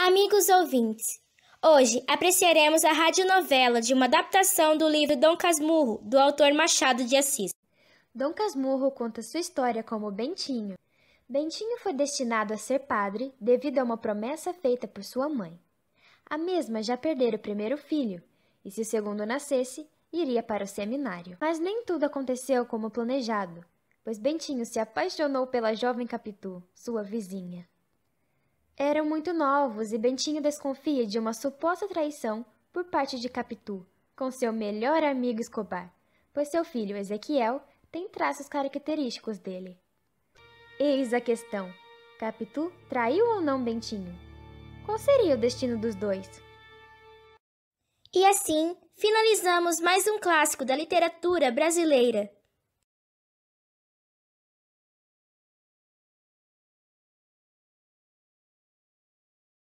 Amigos ouvintes, hoje apreciaremos a radionovela de uma adaptação do livro Dom Casmurro, do autor Machado de Assis. Dom Casmurro conta sua história como Bentinho. Bentinho foi destinado a ser padre devido a uma promessa feita por sua mãe. A mesma já perdera o primeiro filho, e se o segundo nascesse, iria para o seminário. Mas nem tudo aconteceu como planejado, pois Bentinho se apaixonou pela jovem Capitu, sua vizinha. Eram muito novos e Bentinho desconfia de uma suposta traição por parte de Capitu, com seu melhor amigo Escobar, pois seu filho Ezequiel tem traços característicos dele. Eis a questão: Capitu traiu ou não Bentinho? Qual seria o destino dos dois? E assim finalizamos mais um clássico da literatura brasileira.